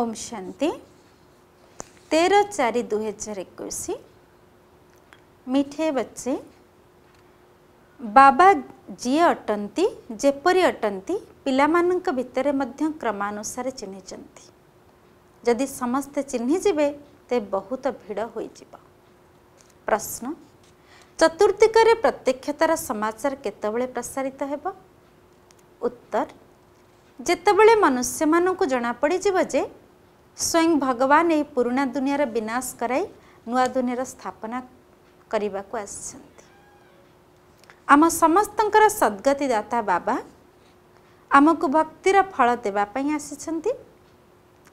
ଓମ୍ ଶାନ୍ତି ତେର ଚାରି ଦୁଇହଜାର ଏକୋଇଶ ମିଠେ ବଚେ ବାବା ଯିଏ ଅଟନ୍ତି ଯେପରି ଅଟନ୍ତି ପିଲାମାନଙ୍କ ଭିତରେ ମଧ୍ୟ କ୍ରମାନୁସାରେ ଚିହ୍ନିଛନ୍ତି ଯଦି ସମସ୍ତେ ଚିହ୍ନିଯିବେ ତେବେ ବହୁତ ଭିଡ଼ ହୋଇଯିବ ପ୍ରଶ୍ନ ଚତୁର୍ଦ୍ଦିଗରେ ପ୍ରତ୍ୟକ୍ଷତାର ସମାଚାର କେତେବେଳେ ପ୍ରସାରିତ ହେବ ଉତ୍ତର ଯେତେବେଳେ ମନୁଷ୍ୟମାନଙ୍କୁ ଜଣାପଡ଼ିଯିବ ଯେ ସ୍ୱୟଂ ଭଗବାନ ଏହି ପୁରୁଣା ଦୁନିଆର ବିନାଶ କରାଇ ନୂଆ ଦୁନିଆର ସ୍ଥାପନା କରିବାକୁ ଆସିଛନ୍ତି ଆମ ସମସ୍ତଙ୍କର ସଦ୍ଗତିଦାତା ବାବା ଆମକୁ ଭକ୍ତିର ଫଳ ଦେବା ପାଇଁ ଆସିଛନ୍ତି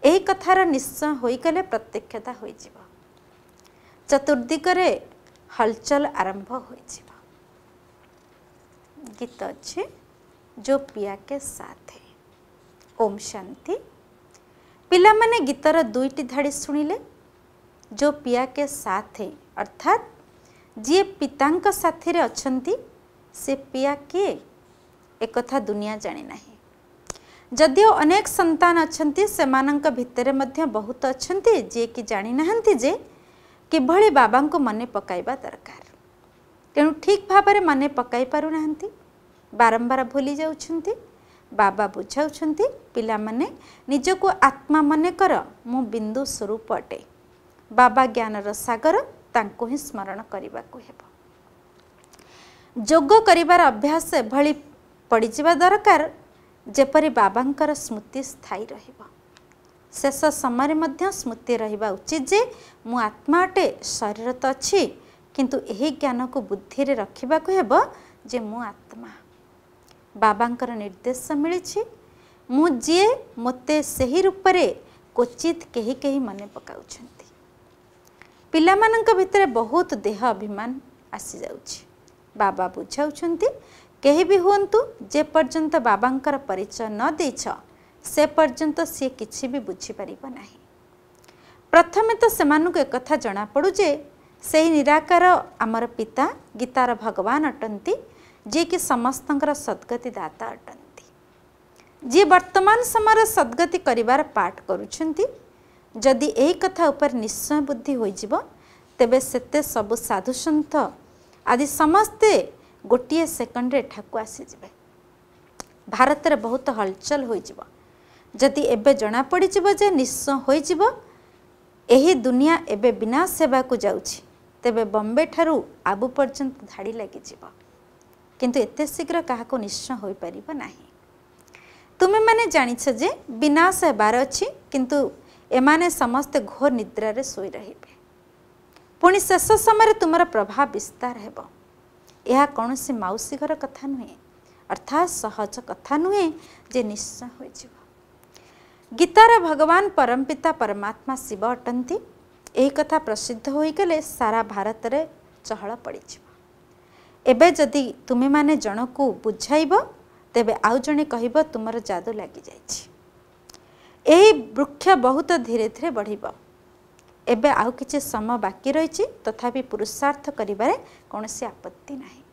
ଏହି କଥାର ନିଶ୍ଚୟ ହୋଇଗଲେ ପ୍ରତ୍ୟକ୍ଷତା ହୋଇଯିବ ଚତୁର୍ଦ୍ଦିଗରେ ହଲଚଲ ଆରମ୍ଭ ହୋଇଯିବ ଗୀତ ଅଛି ଯୋ ପିଆକେ ସାଥେ ଓମ୍ ଶାନ୍ତି मैंने गीतर दुईट धाड़ी शुणिले जो पिया के साथ अर्थात जी पिता साथी अच्छा से पिया किए एक दुनिया जाणिना जदि अनेक संतान अच्छा से मानते बहुत अच्छा जी कि जाणिना जे किभली बाबा को मन पक दरकार तेणु ठीक भाव मन पक बारंबार भूली जाती ବାବା ବୁଝାଉଛନ୍ତି ପିଲାମାନେ ନିଜକୁ ଆତ୍ମା ମନେ କର ମୁଁ ବିନ୍ଦୁ ସ୍ୱରୂପ ଅଟେ ବାବା ଜ୍ଞାନର ସାଗର ତାଙ୍କୁ ହିଁ ସ୍ମରଣ କରିବାକୁ ହେବ ଯୋଗ କରିବାର ଅଭ୍ୟାସ ଏଭଳି ପଡ଼ିଯିବା ଦରକାର ଯେପରି ବାବାଙ୍କର ସ୍ମୃତି ସ୍ଥାୟୀ ରହିବ ଶେଷ ସମୟରେ ମଧ୍ୟ ସ୍ମୃତି ରହିବା ଉଚିତ ଯେ ମୁଁ ଆତ୍ମା ଅଟେ ଶରୀର ତ ଅଛି କିନ୍ତୁ ଏହି ଜ୍ଞାନକୁ ବୁଦ୍ଧିରେ ରଖିବାକୁ ହେବ ଯେ ମୁଁ ଆତ୍ମା ବାବାଙ୍କର ନିର୍ଦ୍ଦେଶ ମିଳିଛି ମୁଁ ଯିଏ ମୋତେ ସେହି ରୂପରେ କ୍ୱଚିତ୍ କେହି କେହି ମନେ ପକାଉଛନ୍ତି ପିଲାମାନଙ୍କ ଭିତରେ ବହୁତ ଦେହ ଅଭିମାନ ଆସିଯାଉଛି ବାବା ବୁଝାଉଛନ୍ତି କେହି ବି ହୁଅନ୍ତୁ ଯେପର୍ଯ୍ୟନ୍ତ ବାବାଙ୍କର ପରିଚୟ ନ ଦେଇଛ ସେ ପର୍ଯ୍ୟନ୍ତ ସିଏ କିଛି ବି ବୁଝିପାରିବ ନାହିଁ ପ୍ରଥମେ ତ ସେମାନଙ୍କୁ ଏକଥା ଜଣାପଡ଼ୁ ଯେ ସେହି ନିରାକାର ଆମର ପିତା ଗୀତାର ଭଗବାନ ଅଟନ୍ତି ଯିଏକି ସମସ୍ତଙ୍କର ସଦ୍ଗତି ଦାତା ଅଟନ୍ତି ଯିଏ ବର୍ତ୍ତମାନ ସମୟର ସଦ୍ଗତି କରିବାର ପାଠ କରୁଛନ୍ତି ଯଦି ଏହି କଥା ଉପରେ ନିଶ୍ଚୟ ବୁଦ୍ଧି ହୋଇଯିବ ତେବେ ସେତେ ସବୁ ସାଧୁସନ୍ଥ ଆଦି ସମସ୍ତେ ଗୋଟିଏ ସେକେଣ୍ଡରେ ଏଠାକୁ ଆସିଯିବେ ଭାରତରେ ବହୁତ ହଲଚଲ ହୋଇଯିବ ଯଦି ଏବେ ଜଣାପଡ଼ିଯିବ ଯେ ନିଶ୍ଚୟ ହୋଇଯିବ ଏହି ଦୁନିଆ ଏବେ ବିନାଶ ହେବାକୁ ଯାଉଛି ତେବେ ବମ୍ବେ ଠାରୁ ଆବୁ ପର୍ଯ୍ୟନ୍ତ ଧାଡ଼ି ଲାଗିଯିବ କିନ୍ତୁ ଏତେ ଶୀଘ୍ର କାହାକୁ ନିଶ୍ଚୟ ହୋଇପାରିବ ନାହିଁ ତୁମେମାନେ ଜାଣିଛ ଯେ ବିନାଶ ହେବାର ଅଛି କିନ୍ତୁ ଏମାନେ ସମସ୍ତେ ଘୋର ନିଦ୍ରାରେ ଶୋଇ ରହିବେ ପୁଣି ଶେଷ ସମୟରେ ତୁମର ପ୍ରଭାବ ବିସ୍ତାର ହେବ ଏହା କୌଣସି ମାଉସୀ ଘର କଥା ନୁହେଁ ଅର୍ଥାତ୍ ସହଜ କଥା ନୁହେଁ ଯେ ନିଶ୍ଚୟ ହୋଇଯିବ ଗୀତାର ଭଗବାନ ପରମପିତା ପରମାତ୍ମା ଶିବ ଅଟନ୍ତି ଏହି କଥା ପ୍ରସିଦ୍ଧ ହୋଇଗଲେ ସାରା ଭାରତରେ ଚହଳ ପଡ଼ିଯିବ ଏବେ ଯଦି ତୁମେମାନେ ଜଣକୁ ବୁଝାଇବ ତେବେ ଆଉ ଜଣେ କହିବ ତୁମର ଯାଦୁ ଲାଗିଯାଇଛି ଏହି ବୃକ୍ଷ ବହୁତ ଧୀରେ ଧୀରେ ବଢ଼ିବ ଏବେ ଆଉ କିଛି ସମୟ ବାକି ରହିଛି ତଥାପି ପୁରୁଷାର୍ଥ କରିବାରେ କୌଣସି ଆପତ୍ତି ନାହିଁ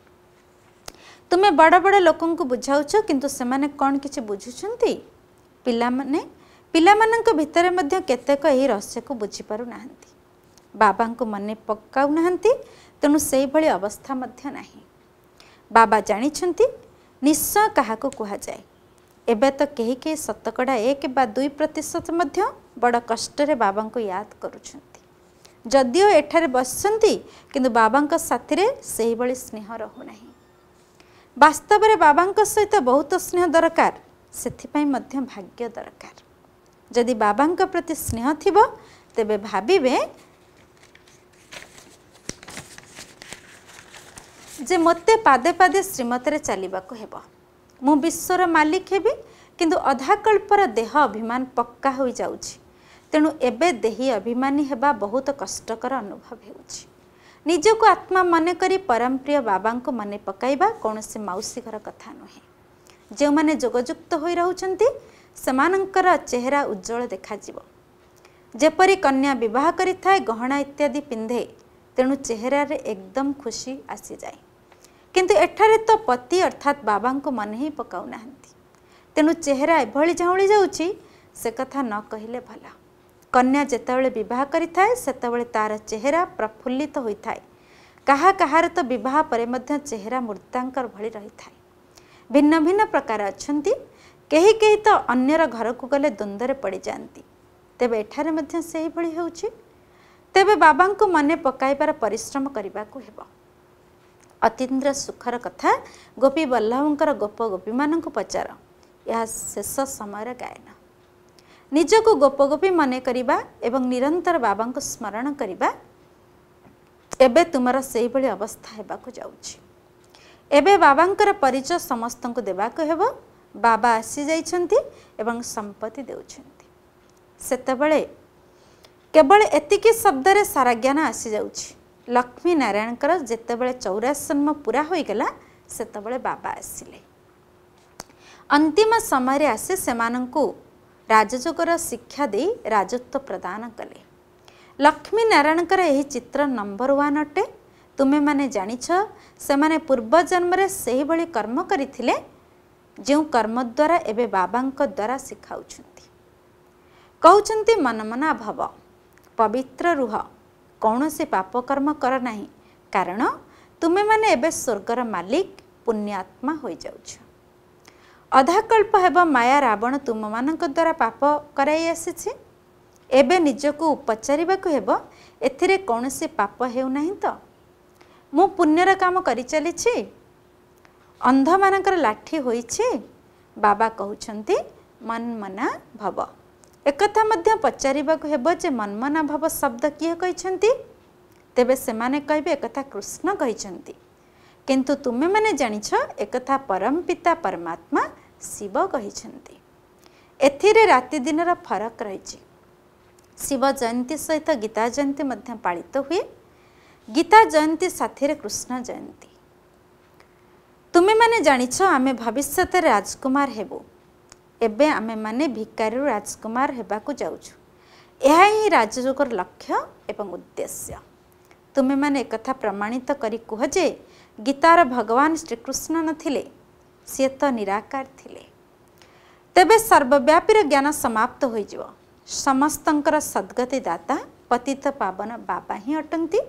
ତୁମେ ବଡ଼ ବଡ଼ ଲୋକଙ୍କୁ ବୁଝାଉଛ କିନ୍ତୁ ସେମାନେ କ'ଣ କିଛି ବୁଝୁଛନ୍ତି ପିଲାମାନେ ପିଲାମାନଙ୍କ ଭିତରେ ମଧ୍ୟ କେତେକ ଏହି ରହସ୍ୟକୁ ବୁଝିପାରୁନାହାନ୍ତି ବାବାଙ୍କୁ ମନେ ପକାଉନାହାନ୍ତି ତେଣୁ ସେଇଭଳି ଅବସ୍ଥା ମଧ୍ୟ ନାହିଁ ବାବା ଜାଣିଛନ୍ତି ନିଶ୍ଚୟ କାହାକୁ କୁହାଯାଏ ଏବେ ତ କେହି କେହି ଶତକଡ଼ା ଏକ ବା ଦୁଇ ପ୍ରତିଶତ ମଧ୍ୟ ବଡ଼ କଷ୍ଟରେ ବାବାଙ୍କୁ ୟାଦ କରୁଛନ୍ତି ଯଦିଓ ଏଠାରେ ବସିଛନ୍ତି କିନ୍ତୁ ବାବାଙ୍କ ସାଥିରେ ସେହିଭଳି ସ୍ନେହ ରହୁନାହିଁ ବାସ୍ତବରେ ବାବାଙ୍କ ସହିତ ବହୁତ ସ୍ନେହ ଦରକାର ସେଥିପାଇଁ ମଧ୍ୟ ଭାଗ୍ୟ ଦରକାର ଯଦି ବାବାଙ୍କ ପ୍ରତି ସ୍ନେହ ଥିବ ତେବେ ଭାବିବେ ଯେ ମୋତେ ପାଦେ ପାଦେ ଶ୍ରୀମତରେ ଚାଲିବାକୁ ହେବ ମୁଁ ବିଶ୍ୱର ମାଲିକ ହେବି କିନ୍ତୁ ଅଧାକଳ୍ପର ଦେହ ଅଭିମାନ ପକ୍କା ହୋଇଯାଉଛି ତେଣୁ ଏବେ ଦେହି ଅଭିମାନୀ ହେବା ବହୁତ କଷ୍ଟକର ଅନୁଭବ ହେଉଛି ନିଜକୁ ଆତ୍ମା ମନେ କରି ପରମପ୍ରିୟ ବାବାଙ୍କୁ ମନେ ପକାଇବା କୌଣସି ମାଉସୀ ଘର କଥା ନୁହେଁ ଯେଉଁମାନେ ଯୋଗଯୁକ୍ତ ହୋଇ ରହୁଛନ୍ତି ସେମାନଙ୍କର ଚେହେରା ଉଜ୍ଜଳ ଦେଖାଯିବ ଯେପରି କନ୍ୟା ବିବାହ କରିଥାଏ ଗହଣା ଇତ୍ୟାଦି ପିନ୍ଧେ ତେଣୁ ଚେହେରାରେ ଏକଦମ ଖୁସି ଆସିଯାଏ କିନ୍ତୁ ଏଠାରେ ତ ପତି ଅର୍ଥାତ୍ ବାବାଙ୍କୁ ମନେ ହିଁ ପକାଉନାହାନ୍ତି ତେଣୁ ଚେହେରା ଏଭଳି ଝାଉଁଳି ଯାଉଛି ସେ କଥା ନ କହିଲେ ଭଲ କନ୍ୟା ଯେତେବେଳେ ବିବାହ କରିଥାଏ ସେତେବେଳେ ତା'ର ଚେହେରା ପ୍ରଫୁଲ୍ଲିତ ହୋଇଥାଏ କାହା କାହାର ତ ବିବାହ ପରେ ମଧ୍ୟ ଚେହେରା ମୃତାଙ୍କର ଭଳି ରହିଥାଏ ଭିନ୍ନ ଭିନ୍ନ ପ୍ରକାର ଅଛନ୍ତି କେହି କେହି ତ ଅନ୍ୟର ଘରକୁ ଗଲେ ଦ୍ୱନ୍ଦ୍ୱରେ ପଡ଼ିଯାଆନ୍ତି ତେବେ ଏଠାରେ ମଧ୍ୟ ସେହିଭଳି ହେଉଛି ତେବେ ବାବାଙ୍କୁ ମନେ ପକାଇବାର ପରିଶ୍ରମ କରିବାକୁ ହେବ ଅତୀନ୍ଦ୍ର ସୁଖର କଥା ଗୋପୀ ବଲ୍ଲଭଙ୍କର ଗୋପ ଗୋପୀମାନଙ୍କୁ ପଚାର ଏହା ଶେଷ ସମୟର ଗାୟନ ନିଜକୁ ଗୋପଗୋପୀ ମନେ କରିବା ଏବଂ ନିରନ୍ତର ବାବାଙ୍କୁ ସ୍ମରଣ କରିବା ଏବେ ତୁମର ସେହିଭଳି ଅବସ୍ଥା ହେବାକୁ ଯାଉଛି ଏବେ ବାବାଙ୍କର ପରିଚୟ ସମସ୍ତଙ୍କୁ ଦେବାକୁ ହେବ ବାବା ଆସିଯାଇଛନ୍ତି ଏବଂ ସମ୍ପତ୍ତି ଦେଉଛନ୍ତି ସେତେବେଳେ କେବଳ ଏତିକି ଶବ୍ଦରେ ସାରା ଜ୍ଞାନ ଆସିଯାଉଛି ଲକ୍ଷ୍ମୀ ନାରାୟଣଙ୍କର ଯେତେବେଳେ ଚଉରାଶ ଜନ୍ମ ପୁରା ହୋଇଗଲା ସେତେବେଳେ ବାବା ଆସିଲେ ଅନ୍ତିମ ସମୟରେ ଆସି ସେମାନଙ୍କୁ ରାଜଯୋଗର ଶିକ୍ଷା ଦେଇ ରାଜତ୍ୱ ପ୍ରଦାନ କଲେ ଲକ୍ଷ୍ମୀ ନାରାୟଣଙ୍କର ଏହି ଚିତ୍ର ନମ୍ବର ୱାନ୍ ଅଟେ ତୁମେମାନେ ଜାଣିଛ ସେମାନେ ପୂର୍ବ ଜନ୍ମରେ ସେହିଭଳି କର୍ମ କରିଥିଲେ ଯେଉଁ କର୍ମ ଦ୍ୱାରା ଏବେ ବାବାଙ୍କ ଦ୍ୱାରା ଶିଖାଉଛନ୍ତି କହୁଛନ୍ତି ମନମନା ଭବ ପବିତ୍ର ରୁହ କୌଣସି ପାପକର୍ମ କର ନାହିଁ କାରଣ ତୁମେମାନେ ଏବେ ସ୍ୱର୍ଗର ମାଲିକ ପୁଣ୍ୟାତ୍ମା ହୋଇଯାଉଛ ଅଧାକଳ୍ପ ହେବ ମାୟା ରାବଣ ତୁମମାନଙ୍କ ଦ୍ୱାରା ପାପ କରାଇ ଆସିଛି ଏବେ ନିଜକୁ ଉପଚାରିବାକୁ ହେବ ଏଥିରେ କୌଣସି ପାପ ହେଉନାହିଁ ତ ମୁଁ ପୁଣ୍ୟର କାମ କରିଚାଲିଛି ଅନ୍ଧମାନଙ୍କର ଲାଠି ହୋଇଛି ବାବା କହୁଛନ୍ତି ମନ ମନା ଭବ ଏକଥା ମଧ୍ୟ ପଚାରିବାକୁ ହେବ ଯେ ମନ୍ମନା ଭାବ ଶବ୍ଦ କିଏ କହିଛନ୍ତି ତେବେ ସେମାନେ କହିବେ ଏକଥା କୃଷ୍ଣ କହିଛନ୍ତି କିନ୍ତୁ ତୁମେମାନେ ଜାଣିଛ ଏକଥା ପରମ ପିତା ପରମାତ୍ମା ଶିବ କହିଛନ୍ତି ଏଥିରେ ରାତି ଦିନର ଫରକ ରହିଛି ଶିବ ଜୟନ୍ତୀ ସହିତ ଗୀତା ଜୟନ୍ତୀ ମଧ୍ୟ ପାଳିତ ହୁଏ ଗୀତା ଜୟନ୍ତୀ ସାଥିରେ କୃଷ୍ଣ ଜୟନ୍ତୀ ତୁମେମାନେ ଜାଣିଛ ଆମେ ଭବିଷ୍ୟତରେ ରାଜକୁମାର ହେବୁ ଏବେ ଆମେମାନେ ଭିକାରୀରୁ ରାଜକୁମାର ହେବାକୁ ଯାଉଛୁ ଏହା ହିଁ ରାଜଯୋଗର ଲକ୍ଷ୍ୟ ଏବଂ ଉଦ୍ଦେଶ୍ୟ ତୁମେମାନେ ଏକଥା ପ୍ରମାଣିତ କରି କୁହ ଯେ ଗୀତାର ଭଗବାନ ଶ୍ରୀକୃଷ୍ଣ ନଥିଲେ ସିଏ ତ ନିରାକାର ଥିଲେ ତେବେ ସର୍ବବ୍ୟାପୀର ଜ୍ଞାନ ସମାପ୍ତ ହୋଇଯିବ ସମସ୍ତଙ୍କର ସଦ୍ଗତିଦାତା ପତିତ ପାବନ ବାବା ହିଁ ଅଟନ୍ତି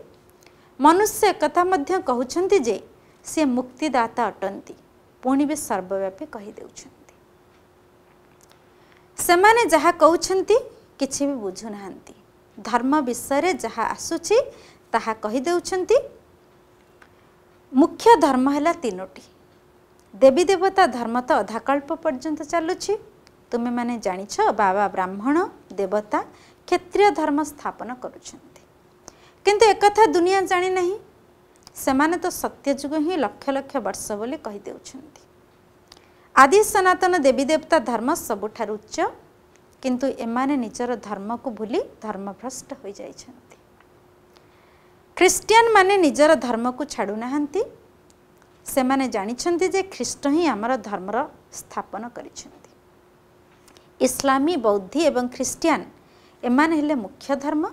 ମନୁଷ୍ୟ ଏକଥା ମଧ୍ୟ କହୁଛନ୍ତି ଯେ ସିଏ ମୁକ୍ତିଦାତା ଅଟନ୍ତି ପୁଣି ବି ସର୍ବବ୍ୟାପୀ କହିଦେଉଛନ୍ତି ସେମାନେ ଯାହା କହୁଛନ୍ତି କିଛି ବି ବୁଝୁନାହାନ୍ତି ଧର୍ମ ବିଷୟରେ ଯାହା ଆସୁଛି ତାହା କହିଦେଉଛନ୍ତି ମୁଖ୍ୟ ଧର୍ମ ହେଲା ତିନୋଟି ଦେବୀ ଦେବତା ଧର୍ମ ତ ଅଧାକଳ୍ପ ପର୍ଯ୍ୟନ୍ତ ଚାଲୁଛି ତୁମେମାନେ ଜାଣିଛ ବାବା ବ୍ରାହ୍ମଣ ଦେବତା କ୍ଷତ୍ରିୟ ଧର୍ମ ସ୍ଥାପନ କରୁଛନ୍ତି କିନ୍ତୁ ଏକଥା ଦୁନିଆ ଜାଣିନାହିଁ ସେମାନେ ତ ସତ୍ୟ ଯୁଗ ହିଁ ଲକ୍ଷ ଲକ୍ଷ ବର୍ଷ ବୋଲି କହିଦେଉଛନ୍ତି ଆଦି ସନାତନ ଦେବୀ ଦେବତା ଧର୍ମ ସବୁଠାରୁ ଉଚ୍ଚ କିନ୍ତୁ ଏମାନେ ନିଜର ଧର୍ମକୁ ଭୁଲି ଧର୍ମଭ୍ରଷ୍ଟ ହୋଇଯାଇଛନ୍ତି ଖ୍ରୀଷ୍ଟିଆନ ମାନେ ନିଜର ଧର୍ମକୁ ଛାଡ଼ୁନାହାନ୍ତି ସେମାନେ ଜାଣିଛନ୍ତି ଯେ ଖ୍ରୀଷ୍ଟ ହିଁ ଆମର ଧର୍ମର ସ୍ଥାପନ କରିଛନ୍ତି ଇସଲାମୀ ବୌଦ୍ଧି ଏବଂ ଖ୍ରୀଷ୍ଟିଆନ ଏମାନେ ହେଲେ ମୁଖ୍ୟ ଧର୍ମ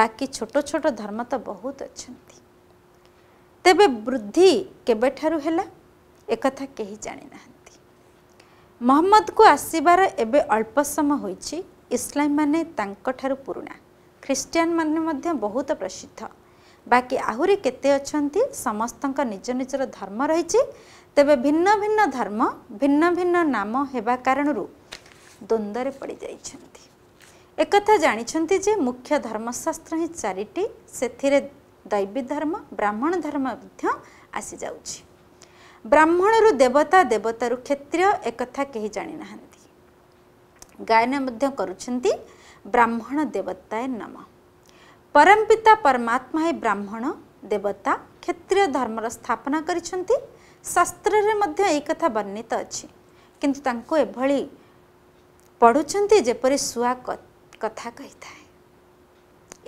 ବାକି ଛୋଟ ଛୋଟ ଧର୍ମ ତ ବହୁତ ଅଛନ୍ତି ତେବେ ବୃଦ୍ଧି କେବେଠାରୁ ହେଲା ଏକଥା କେହି ଜାଣିନାହାନ୍ତି ମହମ୍ମଦକୁ ଆସିବାର ଏବେ ଅଳ୍ପ ସମୟ ହୋଇଛି ଇସଲାମମାନେ ତାଙ୍କଠାରୁ ପୁରୁଣା ଖ୍ରୀଷ୍ଟିଆନମାନେ ମଧ୍ୟ ବହୁତ ପ୍ରସିଦ୍ଧ ବାକି ଆହୁରି କେତେ ଅଛନ୍ତି ସମସ୍ତଙ୍କ ନିଜ ନିଜର ଧର୍ମ ରହିଛି ତେବେ ଭିନ୍ନ ଭିନ୍ନ ଧର୍ମ ଭିନ୍ନ ଭିନ୍ନ ନାମ ହେବା କାରଣରୁ ଦ୍ୱନ୍ଦ୍ୱରେ ପଡ଼ିଯାଇଛନ୍ତି ଏକଥା ଜାଣିଛନ୍ତି ଯେ ମୁଖ୍ୟ ଧର୍ମଶାସ୍ତ୍ର ହିଁ ଚାରିଟି ସେଥିରେ ଦୈବୀ ଧର୍ମ ବ୍ରାହ୍ମଣ ଧର୍ମ ମଧ୍ୟ ଆସିଯାଉଛି ବ୍ରାହ୍ମଣରୁ ଦେବତା ଦେବତାରୁ କ୍ଷତ୍ରିୟ ଏକଥା କେହି ଜାଣିନାହାନ୍ତି ଗାୟନ ମଧ୍ୟ କରୁଛନ୍ତି ବ୍ରାହ୍ମଣ ଦେବତାଏ ନମ ପରମ୍ପିତା ପରମାତ୍ମା ହେ ବ୍ରାହ୍ମଣ ଦେବତା କ୍ଷତ୍ରିୟ ଧର୍ମର ସ୍ଥାପନା କରିଛନ୍ତି ଶାସ୍ତ୍ରରେ ମଧ୍ୟ ଏହି କଥା ବର୍ଣ୍ଣିତ ଅଛି କିନ୍ତୁ ତାଙ୍କୁ ଏଭଳି ପଢ଼ୁଛନ୍ତି ଯେପରି ଶୁଆ କଥା କହିଥାଏ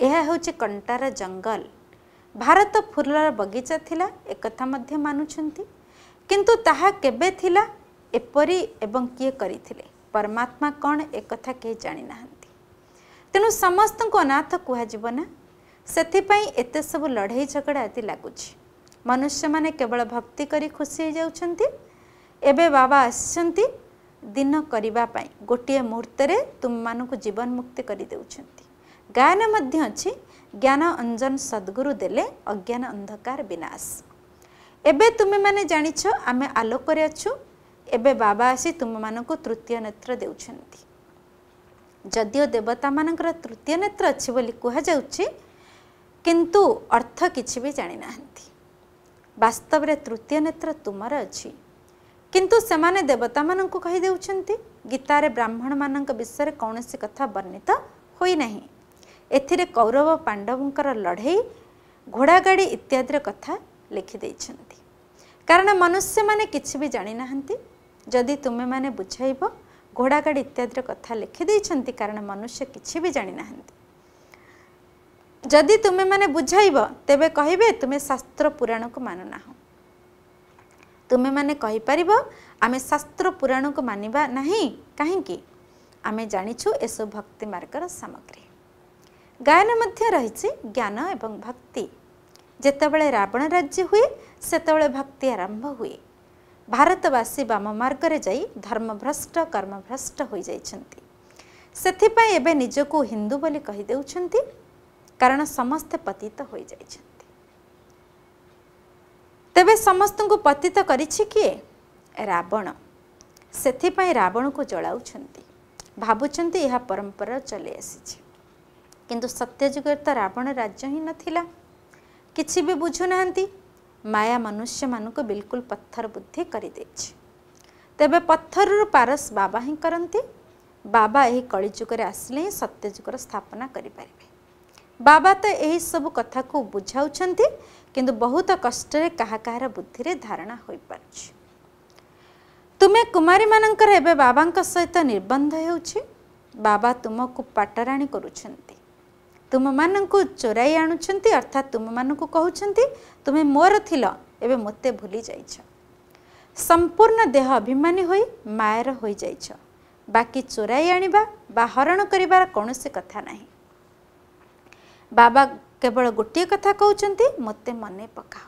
ଏହା ହେଉଛି କଣ୍ଟାର ଜଙ୍ଗଲ ଭାରତ ଫୁଲର ବଗିଚା ଥିଲା ଏକଥା ମଧ୍ୟ ମାନୁଛନ୍ତି କିନ୍ତୁ ତାହା କେବେ ଥିଲା ଏପରି ଏବଂ କିଏ କରିଥିଲେ ପରମାତ୍ମା କ'ଣ ଏକଥା କେହି ଜାଣିନାହାନ୍ତି ତେଣୁ ସମସ୍ତଙ୍କୁ ଅନାଥ କୁହାଯିବ ନା ସେଥିପାଇଁ ଏତେ ସବୁ ଲଢ଼େଇ ଝଗଡ଼ା ଆଦି ଲାଗୁଛି ମନୁଷ୍ୟମାନେ କେବଳ ଭକ୍ତି କରି ଖୁସି ହୋଇଯାଉଛନ୍ତି ଏବେ ବାବା ଆସିଛନ୍ତି ଦିନ କରିବା ପାଇଁ ଗୋଟିଏ ମୁହୂର୍ତ୍ତରେ ତୁମମାନଙ୍କୁ ଜୀବନମୁକ୍ତି କରିଦେଉଛନ୍ତି ଗାୟନ ମଧ୍ୟ ଅଛି ଜ୍ଞାନ ଅଞ୍ଜନ ସଦ୍ଗୁରୁ ଦେଲେ ଅଜ୍ଞାନ ଅନ୍ଧକାର ବିନାଶ ଏବେ ତୁମେମାନେ ଜାଣିଛ ଆମେ ଆଲୋକରେ ଅଛୁ ଏବେ ବାବା ଆସି ତୁମମାନଙ୍କୁ ତୃତୀୟ ନେତ୍ର ଦେଉଛନ୍ତି ଯଦିଓ ଦେବତାମାନଙ୍କର ତୃତୀୟ ନେତ୍ର ଅଛି ବୋଲି କୁହାଯାଉଛି କିନ୍ତୁ ଅର୍ଥ କିଛି ବି ଜାଣିନାହାନ୍ତି ବାସ୍ତବରେ ତୃତୀୟ ନେତ୍ର ତୁମର ଅଛି କିନ୍ତୁ ସେମାନେ ଦେବତାମାନଙ୍କୁ କହିଦେଉଛନ୍ତି ଗୀତାରେ ବ୍ରାହ୍ମଣମାନଙ୍କ ବିଷୟରେ କୌଣସି କଥା ବର୍ଣ୍ଣିତ ହୋଇନାହିଁ ଏଥିରେ କୌରବ ପାଣ୍ଡବଙ୍କର ଲଢ଼େଇ ଘୋଡ଼ାଗାଡ଼ି ଇତ୍ୟାଦିର କଥା ଲେଖିଦେଇଛନ୍ତି କାରଣ ମନୁଷ୍ୟମାନେ କିଛି ବି ଜାଣିନାହାନ୍ତି ଯଦି ତୁମେମାନେ ବୁଝାଇବ ଘୋଡ଼ାଗାଡ଼ି ଇତ୍ୟାଦିର କଥା ଲେଖିଦେଇଛନ୍ତି କାରଣ ମନୁଷ୍ୟ କିଛି ବି ଜାଣିନାହାନ୍ତି ଯଦି ତୁମେମାନେ ବୁଝାଇବ ତେବେ କହିବେ ତୁମେ ଶାସ୍ତ୍ର ପୁରାଣକୁ ମାନୁନାହୁଁ ତୁମେମାନେ କହିପାରିବ ଆମେ ଶାସ୍ତ୍ର ପୁରାଣକୁ ମାନିବା ନାହିଁ କାହିଁକି ଆମେ ଜାଣିଛୁ ଏସବୁ ଭକ୍ତି ମାର୍ଗର ସାମଗ୍ରୀ ଗାୟନ ମଧ୍ୟ ରହିଛି ଜ୍ଞାନ ଏବଂ ଭକ୍ତି ଯେତେବେଳେ ରାବଣ ରାଜ୍ୟ ହୁଏ ସେତେବେଳେ ଭକ୍ତି ଆରମ୍ଭ ହୁଏ ଭାରତବାସୀ ବାମ ମାର୍ଗରେ ଯାଇ ଧର୍ମଭ୍ରଷ୍ଟ କର୍ମଭ୍ରଷ୍ଟ ହୋଇଯାଇଛନ୍ତି ସେଥିପାଇଁ ଏବେ ନିଜକୁ ହିନ୍ଦୁ ବୋଲି କହିଦେଉଛନ୍ତି କାରଣ ସମସ୍ତେ ପତିତ ହୋଇଯାଇଛନ୍ତି ତେବେ ସମସ୍ତଙ୍କୁ ପତିତ କରିଛି କିଏ ରାବଣ ସେଥିପାଇଁ ରାବଣକୁ ଜଳାଉଛନ୍ତି ଭାବୁଛନ୍ତି ଏହା ପରମ୍ପରା ଚଲେଇ ଆସିଛି କିନ୍ତୁ ସତ୍ୟଯୁଗରେ ତ ରାବଣ ରାଜ୍ୟ ହିଁ ନଥିଲା କିଛି ବି ବୁଝୁନାହାନ୍ତି ମାୟା ମନୁଷ୍ୟମାନଙ୍କୁ ବିଲକୁଲ ପଥର ବୁଦ୍ଧି କରିଦେଇଛି ତେବେ ପଥରରୁ ପାରସ ବାବା ହିଁ କରନ୍ତି ବାବା ଏହି କଳିଯୁଗରେ ଆସିଲେ ହିଁ ସତ୍ୟଯୁଗର ସ୍ଥାପନା କରିପାରିବେ ବାବା ତ ଏହିସବୁ କଥାକୁ ବୁଝାଉଛନ୍ତି କିନ୍ତୁ ବହୁତ କଷ୍ଟରେ କାହା କାହାର ବୁଦ୍ଧିରେ ଧାରଣା ହୋଇପାରୁଛି ତୁମେ କୁମାରୀମାନଙ୍କର ଏବେ ବାବାଙ୍କ ସହିତ ନିର୍ବନ୍ଧ ହେଉଛି ବାବା ତୁମକୁ ପାଟରାଣୀ କରୁଛନ୍ତି ତୁମମାନଙ୍କୁ ଚୋରାଇ ଆଣୁଛନ୍ତି ଅର୍ଥାତ୍ ତୁମମାନଙ୍କୁ କହୁଛନ୍ତି ତୁମେ ମୋର ଥିଲ ଏବେ ମୋତେ ଭୁଲି ଯାଇଛ ସମ୍ପୂର୍ଣ୍ଣ ଦେହ ଅଭିମାନୀ ହୋଇ ମାୟର ହୋଇଯାଇଛ ବାକି ଚୋରାଇ ଆଣିବା ବା ହରଣ କରିବାର କୌଣସି କଥା ନାହିଁ ବାବା କେବଳ ଗୋଟିଏ କଥା କହୁଛନ୍ତି ମୋତେ ମନେ ପକାଅ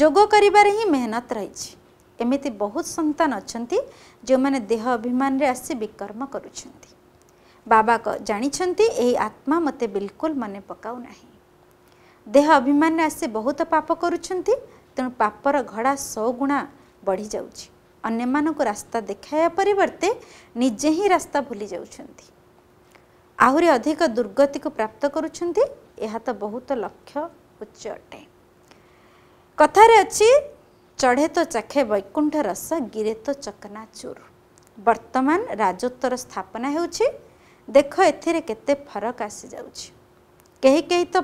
ଯୋଗ କରିବାରେ ହିଁ ମେହନତ ରହିଛି ଏମିତି ବହୁତ ସନ୍ତାନ ଅଛନ୍ତି ଯେଉଁମାନେ ଦେହ ଅଭିମାନରେ ଆସି ବିକର୍ମ କରୁଛନ୍ତି ବାବା ଜାଣିଛନ୍ତି ଏହି ଆତ୍ମା ମୋତେ ବିଲକୁଲ ମନେ ପକାଉ ନାହିଁ ଦେହ ଅଭିମାନରେ ଆସି ବହୁତ ପାପ କରୁଛନ୍ତି ତେଣୁ ପାପର ଘଡ଼ା ଶଗୁଣା ବଢ଼ିଯାଉଛି ଅନ୍ୟମାନଙ୍କୁ ରାସ୍ତା ଦେଖାଇବା ପରିବର୍ତ୍ତେ ନିଜେ ହିଁ ରାସ୍ତା ଭୁଲି ଯାଉଛନ୍ତି ଆହୁରି ଅଧିକ ଦୁର୍ଗତିକୁ ପ୍ରାପ୍ତ କରୁଛନ୍ତି ଏହା ତ ବହୁତ ଲକ୍ଷ୍ୟ ଉଚ୍ଚ ଅଟେ କଥାରେ ଅଛି ଚଢ଼େ ତ ଚାଖେ ବୈକୁଣ୍ଠ ରସ ଗିରେ ତ ଚକନା ଚୁର ବର୍ତ୍ତମାନ ରାଜତ୍ୱର ସ୍ଥାପନା ହେଉଛି ଦେଖ ଏଥିରେ କେତେ ଫରକ ଆସିଯାଉଛି କେହି କେହି ତ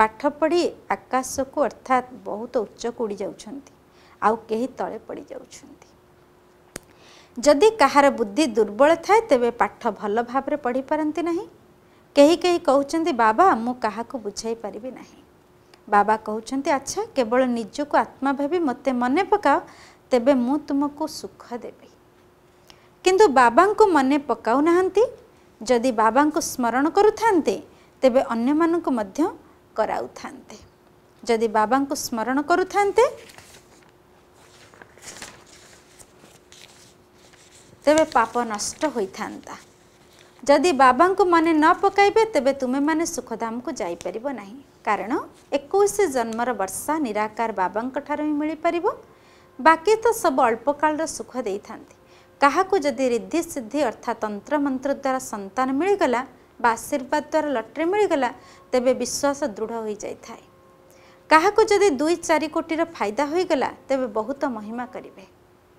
ପାଠ ପଢ଼ି ଆକାଶକୁ ଅର୍ଥାତ୍ ବହୁତ ଉଚ୍ଚକୁ ଉଡ଼ିଯାଉଛନ୍ତି ଆଉ କେହି ତଳେ ପଡ଼ିଯାଉଛନ୍ତି ଯଦି କାହାର ବୁଦ୍ଧି ଦୁର୍ବଳ ଥାଏ ତେବେ ପାଠ ଭଲ ଭାବରେ ପଢ଼ିପାରନ୍ତି ନାହିଁ କେହି କେହି କହୁଛନ୍ତି ବାବା ମୁଁ କାହାକୁ ବୁଝାଇ ପାରିବି ନାହିଁ ବାବା କହୁଛନ୍ତି ଆଚ୍ଛା କେବଳ ନିଜକୁ ଆତ୍ମା ଭାବି ମୋତେ ମନେ ପକାଅ ତେବେ ମୁଁ ତୁମକୁ ସୁଖ ଦେବି କିନ୍ତୁ ବାବାଙ୍କୁ ମନେ ପକାଉନାହାନ୍ତି ଯଦି ବାବାଙ୍କୁ ସ୍ମରଣ କରୁଥାନ୍ତେ ତେବେ ଅନ୍ୟମାନଙ୍କୁ ମଧ୍ୟ କରାଉଥାନ୍ତେ ଯଦି ବାବାଙ୍କୁ ସ୍ମରଣ କରୁଥାନ୍ତେ ତେବେ ପାପ ନଷ୍ଟ ହୋଇଥାନ୍ତା ଯଦି ବାବାଙ୍କୁ ମନେ ନ ପକାଇବେ ତେବେ ତୁମେମାନେ ସୁଖଧାମକୁ ଯାଇପାରିବ ନାହିଁ କାରଣ ଏକୋଇଶ ଜନ୍ମର ବର୍ଷା ନିରାକାର ବାବାଙ୍କଠାରୁ ହିଁ ମିଳିପାରିବ ବାକି ତ ସବୁ ଅଳ୍ପକାଳର ସୁଖ ଦେଇଥାନ୍ତି କାହାକୁ ଯଦି ରିଦ୍ଧି ସିଦ୍ଧି ଅର୍ଥାତ୍ ତନ୍ତ୍ରମନ୍ତ୍ର ଦ୍ୱାରା ସନ୍ତାନ ମିଳିଗଲା ବା ଆଶୀର୍ବାଦ ଦ୍ୱାରା ଲଟେରୀ ମିଳିଗଲା ତେବେ ବିଶ୍ୱାସ ଦୃଢ଼ ହୋଇଯାଇଥାଏ କାହାକୁ ଯଦି ଦୁଇ ଚାରି କୋଟିର ଫାଇଦା ହୋଇଗଲା ତେବେ ବହୁତ ମହିମା କରିବେ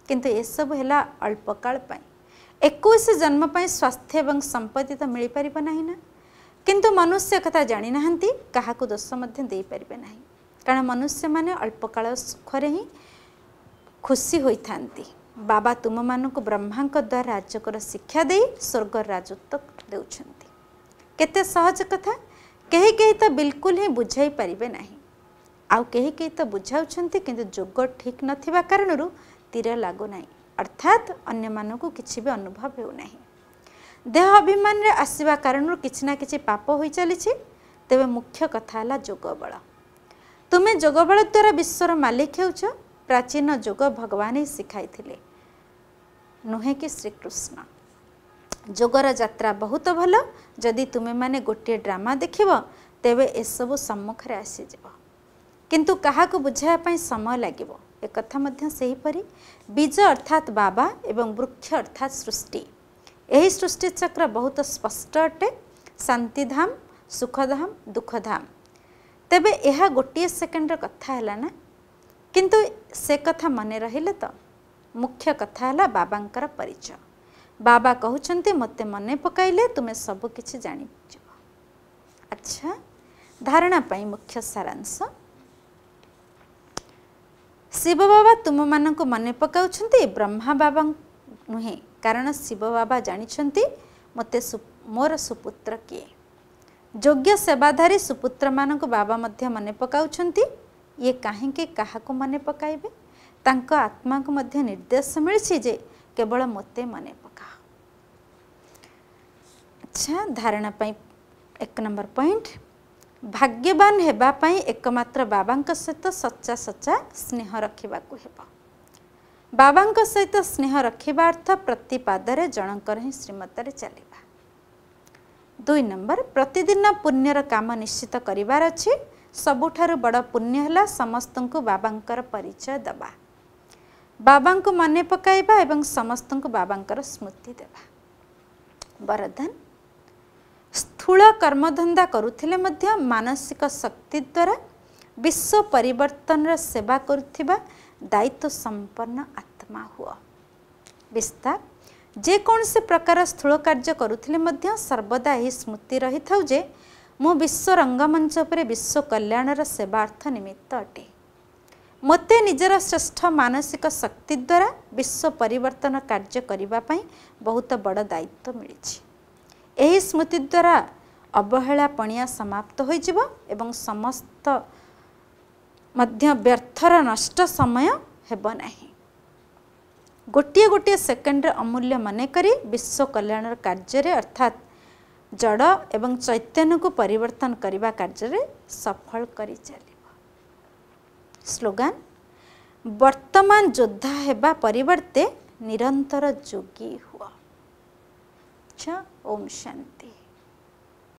କିନ୍ତୁ ଏସବୁ ହେଲା ଅଳ୍ପକାଳ ପାଇଁ ଏକୋଇଶ ଜନ୍ମ ପାଇଁ ସ୍ୱାସ୍ଥ୍ୟ ଏବଂ ସମ୍ପତ୍ତି ତ ମିଳିପାରିବ ନାହିଁ ନା କିନ୍ତୁ ମନୁଷ୍ୟ କଥା ଜାଣିନାହାନ୍ତି କାହାକୁ ଦୋଷ ମଧ୍ୟ ଦେଇପାରିବେ ନାହିଁ କାରଣ ମନୁଷ୍ୟମାନେ ଅଳ୍ପକାଳ ସୁଖରେ ହିଁ ଖୁସି ହୋଇଥାନ୍ତି ବାବା ତୁମମାନଙ୍କୁ ବ୍ରହ୍ମାଙ୍କ ଦ୍ୱାରା ରାଜକର ଶିକ୍ଷା ଦେଇ ସ୍ୱର୍ଗ ରାଜତ୍ୱ ଦେଉଛନ୍ତି କେତେ ସହଜ କଥା କେହି କେହି ତ ବିଲକୁଲ ହିଁ ବୁଝାଇ ପାରିବେ ନାହିଁ ଆଉ କେହି କେହି ତ ବୁଝାଉଛନ୍ତି କିନ୍ତୁ ଯୋଗ ଠିକ୍ ନଥିବା କାରଣରୁ ତୀର ଲାଗୁନାହିଁ ଅର୍ଥାତ୍ ଅନ୍ୟମାନଙ୍କୁ କିଛି ବି ଅନୁଭବ ହେଉନାହିଁ ଦେହ ଅଭିମାନରେ ଆସିବା କାରଣରୁ କିଛି ନା କିଛି ପାପ ହୋଇଚାଲିଛି ତେବେ ମୁଖ୍ୟ କଥା ହେଲା ଯୋଗବଳ ତୁମେ ଯୋଗବଳ ଦ୍ୱାରା ବିଶ୍ୱର ମାଲିକ ହେଉଛ ପ୍ରାଚୀନ ଯୋଗ ଭଗବାନ ହିଁ ଶିଖାଇଥିଲେ ନୁହେଁକି ଶ୍ରୀକୃଷ୍ଣ ଯୋଗର ଯାତ୍ରା ବହୁତ ଭଲ ଯଦି ତୁମେମାନେ ଗୋଟିଏ ଡ୍ରାମା ଦେଖିବ ତେବେ ଏସବୁ ସମ୍ମୁଖରେ ଆସିଯିବ କିନ୍ତୁ କାହାକୁ ବୁଝାଇବା ପାଇଁ ସମୟ ଲାଗିବ ଏକଥା ମଧ୍ୟ ସେହିପରି ବୀଜ ଅର୍ଥାତ୍ ବାବା ଏବଂ ବୃକ୍ଷ ଅର୍ଥାତ୍ ସୃଷ୍ଟି ଏହି ସୃଷ୍ଟି ଚକ୍ର ବହୁତ ସ୍ପଷ୍ଟ ଅଟେ ଶାନ୍ତିଧାମ ସୁଖଧାମ ଦୁଃଖଧାମ ତେବେ ଏହା ଗୋଟିଏ ସେକେଣ୍ଡର କଥା ହେଲା ନା କିନ୍ତୁ ସେ କଥା ମନେ ରହିଲେ ତ ମୁଖ୍ୟ କଥା ହେଲା ବାବାଙ୍କର ପରିଚୟ ବାବା କହୁଛନ୍ତି ମୋତେ ମନେ ପକାଇଲେ ତୁମେ ସବୁକିଛି ଜାଣିଯିବ ଆଚ୍ଛା ଧାରଣା ପାଇଁ ମୁଖ୍ୟ ସାରାଂଶ ଶିବ ବାବା ତୁମମାନଙ୍କୁ ମନେ ପକାଉଛନ୍ତି ବ୍ରହ୍ମା ବାବା ନୁହେଁ କାରଣ ଶିବ ବାବା ଜାଣିଛନ୍ତି ମୋତେ ମୋର ସୁପୁତ୍ର କିଏ ଯୋଗ୍ୟ ସେବାଧାରୀ ସୁପୁତ୍ରମାନଙ୍କୁ ବାବା ମଧ୍ୟ ମନେ ପକାଉଛନ୍ତି ଇଏ କାହିଁକି କାହାକୁ ମନେ ପକାଇବେ ତାଙ୍କ ଆତ୍ମାକୁ ମଧ୍ୟ ନିର୍ଦ୍ଦେଶ ମିଳିଛି ଯେ କେବଳ ମୋତେ ମନେ ପକାଅ ଆଚ୍ଛା ଧାରଣା ପାଇଁ ଏକ ନମ୍ବର ପଏଣ୍ଟ ଭାଗ୍ୟବାନ ହେବା ପାଇଁ ଏକମାତ୍ର ବାବାଙ୍କ ସହିତ ସଚ୍ଚା ସଚ୍ଚା ସ୍ନେହ ରଖିବାକୁ ହେବ ବାବାଙ୍କ ସହିତ ସ୍ନେହ ରଖିବା ଅର୍ଥ ପ୍ରତି ପାଦରେ ଜଣଙ୍କର ହିଁ ଶ୍ରୀମତରେ ଚାଲିବା ଦୁଇ ନମ୍ବର ପ୍ରତିଦିନ ପୁଣ୍ୟର କାମ ନିଶ୍ଚିତ କରିବାର ଅଛି ସବୁଠାରୁ ବଡ଼ ପୁଣ୍ୟ ହେଲା ସମସ୍ତଙ୍କୁ ବାବାଙ୍କର ପରିଚୟ ଦେବା ବାବାଙ୍କୁ ମନେ ପକାଇବା ଏବଂ ସମସ୍ତଙ୍କୁ ବାବାଙ୍କର ସ୍ମୃତି ଦେବା ବରଧାନ ସ୍ଥୂଳ କର୍ମଧନ୍ଦା କରୁଥିଲେ ମଧ୍ୟ ମାନସିକ ଶକ୍ତି ଦ୍ୱାରା ବିଶ୍ୱ ପରିବର୍ତ୍ତନର ସେବା କରୁଥିବା ଦାୟିତ୍ୱ ସମ୍ପନ୍ନ ଆତ୍ମା ହୁଅ ବିସ୍ତାର ଯେକୌଣସି ପ୍ରକାର ସ୍ଥୂଳ କାର୍ଯ୍ୟ କରୁଥିଲେ ମଧ୍ୟ ସର୍ବଦା ଏହି ସ୍ମୃତି ରହିଥାଉ ଯେ ମୁଁ ବିଶ୍ୱ ରଙ୍ଗମଞ୍ଚ ଉପରେ ବିଶ୍ୱ କଲ୍ୟାଣର ସେବାର୍ଥ ନିମିତ୍ତ ଅଟେ ମୋତେ ନିଜର ଶ୍ରେଷ୍ଠ ମାନସିକ ଶକ୍ତି ଦ୍ୱାରା ବିଶ୍ୱ ପରିବର୍ତ୍ତନ କାର୍ଯ୍ୟ କରିବା ପାଇଁ ବହୁତ ବଡ଼ ଦାୟିତ୍ୱ ମିଳିଛି ଏହି ସ୍ମୃତି ଦ୍ୱାରା ଅବହେଳା ପଣିଆ ସମାପ୍ତ ହୋଇଯିବ ଏବଂ ସମସ୍ତ ମଧ୍ୟ ବ୍ୟର୍ଥର ନଷ୍ଟ ସମୟ ହେବ ନାହିଁ ଗୋଟିଏ ଗୋଟିଏ ସେକେଣ୍ଡରେ ଅମୂଲ୍ୟ ମନେ କରି ବିଶ୍ୱ କଲ୍ୟାଣର କାର୍ଯ୍ୟରେ ଅର୍ଥାତ୍ ଜଡ଼ ଏବଂ ଚୈତନ୍ୟକୁ ପରିବର୍ତ୍ତନ କରିବା କାର୍ଯ୍ୟରେ ସଫଳ କରିଚାଲେ स्लोगान वर्तमान योद्धा होगा परिवर्ते निरंतर जोगी हुआ अच्छा ओम शांति